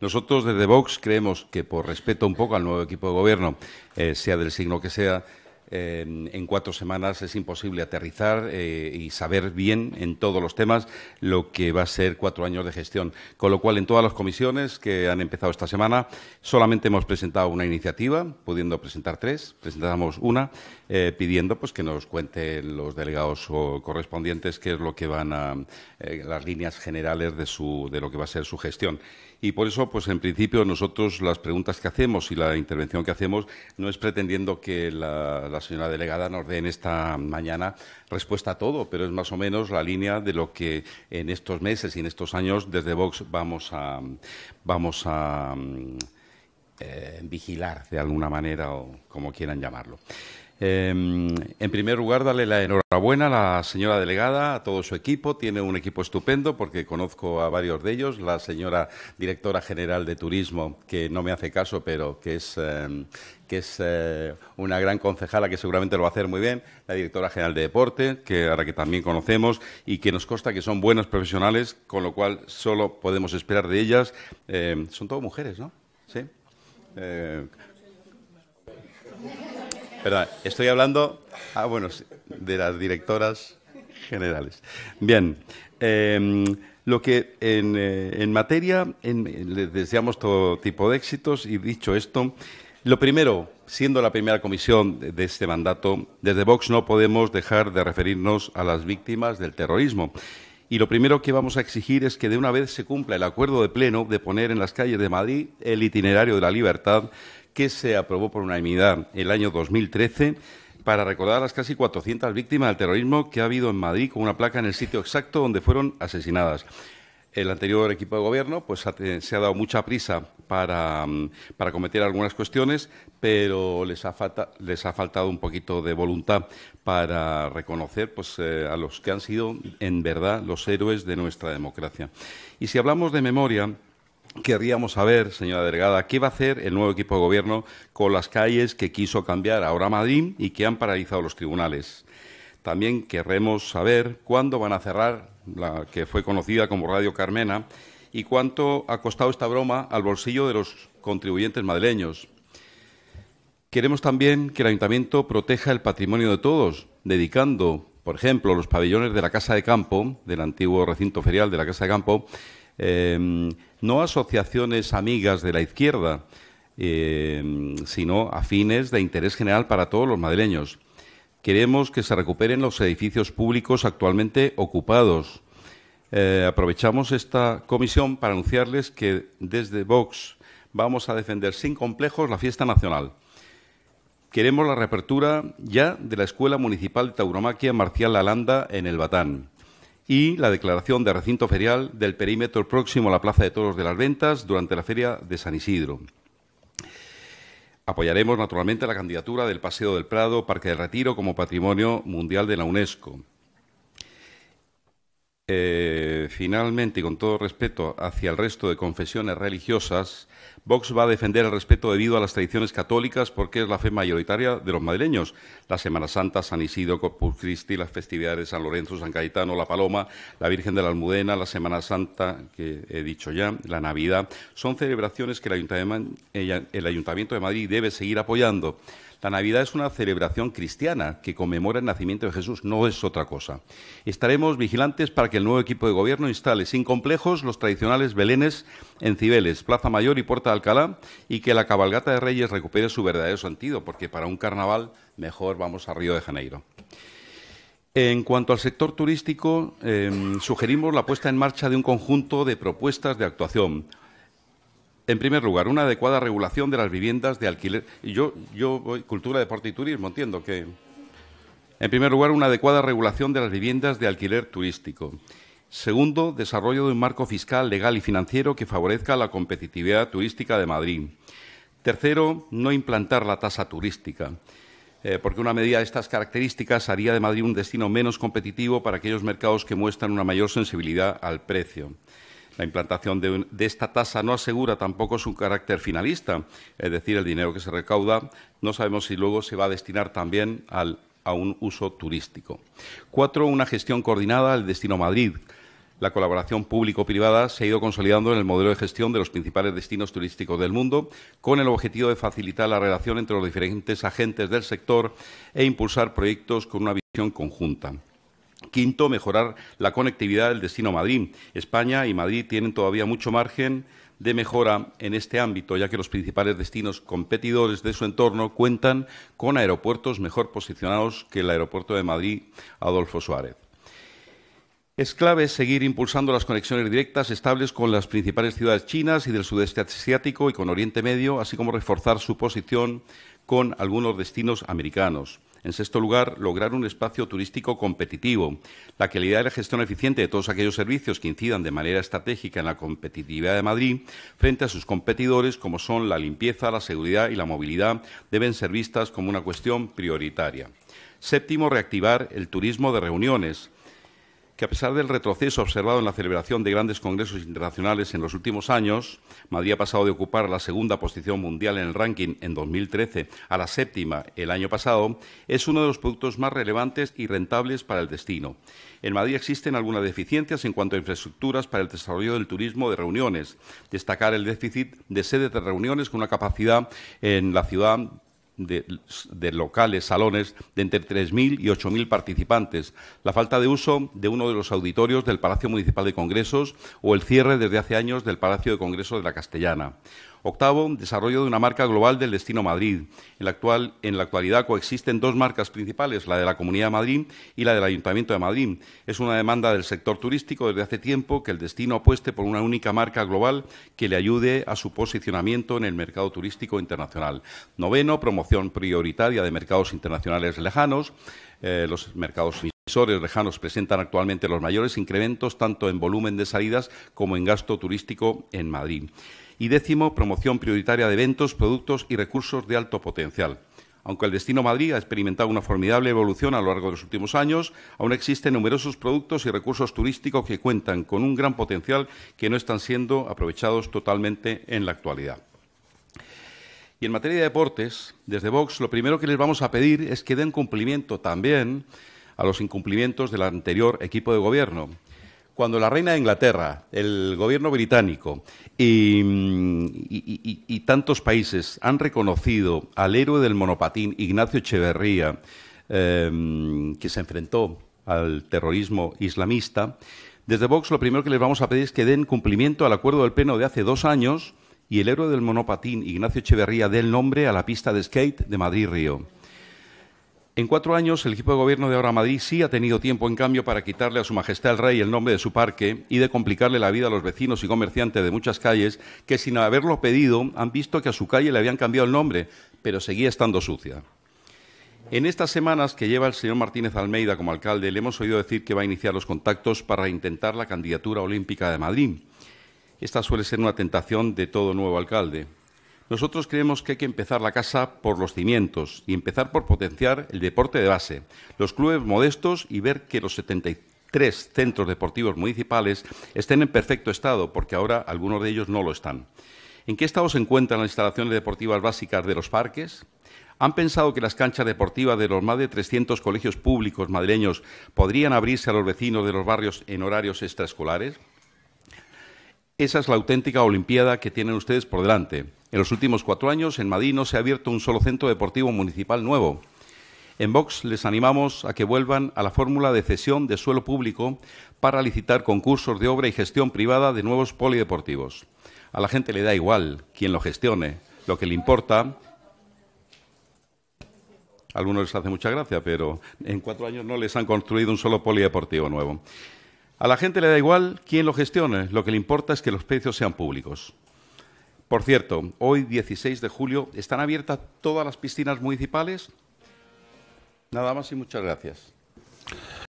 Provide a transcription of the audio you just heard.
Nosotros desde Vox creemos que, por respeto un poco al nuevo equipo de gobierno, eh, sea del signo que sea, eh, en cuatro semanas es imposible aterrizar eh, y saber bien en todos los temas lo que va a ser cuatro años de gestión. Con lo cual, en todas las comisiones que han empezado esta semana, solamente hemos presentado una iniciativa, pudiendo presentar tres, presentamos una, pidiendo pues, que nos cuenten los delegados correspondientes qué es lo que van a las líneas generales de, su, de lo que va a ser su gestión. Y por eso, pues en principio, nosotros las preguntas que hacemos y la intervención que hacemos no es pretendiendo que la, señora delegada nos dé en esta mañana respuesta a todo, pero es más o menos la línea de lo que en estos meses y en estos años desde Vox vamos a, mm, eh, vigilar de alguna manera o como quieran llamarlo. Em, en primer lugar, darle la enhorabuena a la señora delegada, a todo su equipo. Tiene un equipo estupendo porque conozco a varios de ellos. La señora directora general de turismo, que no me hace caso, pero que es, em, que es eh, una gran concejala que seguramente lo va a hacer muy bien. La directora general de deporte, que ahora que también conocemos y que nos consta que son buenos profesionales, con lo cual solo podemos esperar de ellas. Em, son todo mujeres, ¿no? Sí. Eh, estoy hablando, ah, bueno, de las directoras generales. Bien, em, lo que en, eh, materia, les deseamos todo tipo de éxitos y dicho esto, lo primero, siendo la primera comisión de este mandato, desde Vox no podemos dejar de referirnos a las víctimas del terrorismo. Y lo primero que vamos a exigir es que de una vez se cumpla el acuerdo de pleno de poner en las calles de Madrid el itinerario de la libertad que se aprobó por unanimidad el año 2013 para recordar a las casi 400 víctimas del terrorismo que ha habido en Madrid con una placa en el sitio exacto donde fueron asesinadas. El anterior equipo de gobierno pues, se ha dado mucha prisa para, mm, para cometer algunas cuestiones, pero les ha, faltado un poquito de voluntad para reconocer pues, eh, a los que han sido en verdad los héroes de nuestra democracia. Y si hablamos de memoria, Querríamos saber, señora delegada, qué va a hacer el nuevo equipo de gobierno con las calles que quiso cambiar ahora Madrid y que han paralizado los tribunales. También querremos saber cuándo van a cerrar la que fue conocida como Radio Carmena y cuánto ha costado esta broma al bolsillo de los contribuyentes madrileños. Queremos también que el ayuntamiento proteja el patrimonio de todos, dedicando, por ejemplo, los pabellones de la Casa de Campo, del antiguo recinto ferial de la Casa de Campo, Em, no asociaciones amigas de la izquierda, em, sino afines de interés general para todos los madrileños. Queremos que se recuperen los edificios públicos actualmente ocupados. Eh, aprovechamos esta comisión para anunciarles que desde Vox vamos a defender sin complejos la fiesta nacional. Queremos la reapertura ya de la Escuela Municipal de Tauromaquia Marcial Lalanda en el Batán y la declaración de recinto ferial del perímetro próximo a la Plaza de Toros de las Ventas durante la Feria de San Isidro. Apoyaremos naturalmente la candidatura del Paseo del Prado, Parque del Retiro, como Patrimonio Mundial de la UNESCO. Eh, finalmente, y con todo respeto hacia el resto de confesiones religiosas, Vox va a defender el respeto debido a las tradiciones católicas porque es la fe mayoritaria de los madrileños. La Semana Santa, San Isidro, Corpus Christi, las festividades de San Lorenzo, San Cayetano, La Paloma, la Virgen de la Almudena, la Semana Santa, que he dicho ya, la Navidad, son celebraciones que el Ayuntamiento, el Ayuntamiento de Madrid debe seguir apoyando. La Navidad es una celebración cristiana que conmemora el nacimiento de Jesús, no es otra cosa. Estaremos vigilantes para que el nuevo equipo de gobierno instale sin complejos los tradicionales belenes en Cibeles, Plaza Mayor y Puerta de Alcalá y que la cabalgata de Reyes recupere su verdadero sentido, porque para un carnaval mejor vamos a Río de Janeiro. En cuanto al sector turístico, em, sugerimos la puesta en marcha de un conjunto de propuestas de actuación. En primer lugar, una adecuada regulación de las viviendas de alquiler. Yo, yo voy cultura, deporte y turismo, entiendo que. En primer lugar, una adecuada regulación de las viviendas de alquiler turístico. Segundo, desarrollo de un marco fiscal, legal y financiero que favorezca la competitividad turística de Madrid. Tercero, no implantar la tasa turística, eh, porque una medida de estas características haría de Madrid un destino menos competitivo para aquellos mercados que muestran una mayor sensibilidad al precio. La implantación de, esta tasa no asegura tampoco su carácter finalista, es decir, el dinero que se recauda no sabemos si luego se va a destinar también a un uso turístico. Cuatro, una gestión coordinada del destino Madrid, la colaboración público-privada se ha ido consolidando en el modelo de gestión de los principales destinos turísticos del mundo, con el objetivo de facilitar la relación entre los diferentes agentes del sector e impulsar proyectos con una visión conjunta. Quinto, mejorar la conectividad del destino Madrid. España y Madrid tienen todavía mucho margen de mejora en este ámbito, ya que los principales destinos competidores de su entorno cuentan con aeropuertos mejor posicionados que el aeropuerto de Madrid Adolfo Suárez. Es clave seguir impulsando las conexiones directas estables con las principales ciudades chinas y del sudeste asiático y con Oriente Medio, así como reforzar su posición con algunos destinos americanos. En sexto lugar, lograr un espacio turístico competitivo. La calidad y la gestión eficiente de todos aquellos servicios que incidan de manera estratégica en la competitividad de Madrid frente a sus competidores, como son la limpieza, la seguridad y la movilidad, deben ser vistas como una cuestión prioritaria. Séptimo, reactivar el turismo de reuniones que a pesar del retroceso observado en la celebración de grandes congresos internacionales en los últimos años, Madrid ha pasado de ocupar la segunda posición mundial en el ranking en 2013 a la séptima el año pasado, es uno de los productos más relevantes y rentables para el destino. En Madrid existen algunas deficiencias en cuanto a infraestructuras para el desarrollo del turismo de reuniones. Destacar el déficit de sedes de reuniones con una capacidad en la ciudad de, locales, salones, de entre 3.000 y 8.000 participantes, la falta de uso de uno de los auditorios del Palacio Municipal de Congresos o el cierre desde hace años del Palacio de Congresos de la Castellana. Octavo, desarrollo de una marca global del destino Madrid. En la, actualidad coexisten dos marcas principales, la de la Comunidad de Madrid y la del Ayuntamiento de Madrid. Es una demanda del sector turístico desde hace tiempo que el destino apueste por una única marca global que le ayude a su posicionamiento en el mercado turístico internacional. Noveno, promoción prioritaria de mercados internacionales lejanos. Eh, los mercados emisores lejanos presentan actualmente los mayores incrementos tanto en volumen de salidas como en gasto turístico en Madrid. Y décimo, promoción prioritaria de eventos, productos y recursos de alto potencial. Aunque el destino Madrid ha experimentado una formidable evolución a lo largo de los últimos años, aún existen numerosos productos y recursos turísticos que cuentan con un gran potencial que no están siendo aprovechados totalmente en la actualidad. Y en materia de deportes, desde Vox lo primero que les vamos a pedir es que den cumplimiento también a los incumplimientos del anterior equipo de gobierno cuando la reina de Inglaterra, el gobierno británico mm, y, tantos países han reconocido al héroe del monopatín, Ignacio Echeverría, em, que se enfrentó al terrorismo islamista, desde Vox lo primero que les vamos a pedir es que den cumplimiento al acuerdo del Pleno de hace dos años y el héroe del monopatín, Ignacio Echeverría, dé el nombre a la pista de skate de Madrid-Río. En cuatro años, el equipo de gobierno de ahora Madrid sí ha tenido tiempo, en cambio, para quitarle a su majestad el rey el nombre de su parque y de complicarle la vida a los vecinos y comerciantes de muchas calles que, sin haberlo pedido, han visto que a su calle le habían cambiado el nombre, pero seguía estando sucia. En estas semanas que lleva el señor Martínez Almeida como alcalde, le hemos oído decir que va a iniciar los contactos para intentar la candidatura olímpica de Madrid. Esta suele ser una tentación de todo nuevo alcalde. Nosotros creemos que hay que empezar la casa por los cimientos y empezar por potenciar el deporte de base, los clubes modestos y ver que los 73 centros deportivos municipales estén en perfecto estado, porque ahora algunos de ellos no lo están. ¿En qué estado se encuentran las instalaciones deportivas básicas de los parques? ¿Han pensado que las canchas deportivas de los más de 300 colegios públicos madrileños podrían abrirse a los vecinos de los barrios en horarios extraescolares? Esa es la auténtica Olimpiada que tienen ustedes por delante. En los últimos cuatro años, en Madrid no se ha abierto un solo centro deportivo municipal nuevo. En Vox les animamos a que vuelvan a la fórmula de cesión de suelo público para licitar concursos de obra y gestión privada de nuevos polideportivos. A la gente le da igual quién lo gestione. Lo que le importa algunos les hace mucha gracia, pero en cuatro años no les han construido un solo polideportivo nuevo. A la gente le da igual quién lo gestione, lo que le importa es que los precios sean públicos. Por cierto, hoy 16 de julio están abiertas todas las piscinas municipales. Nada más y muchas gracias.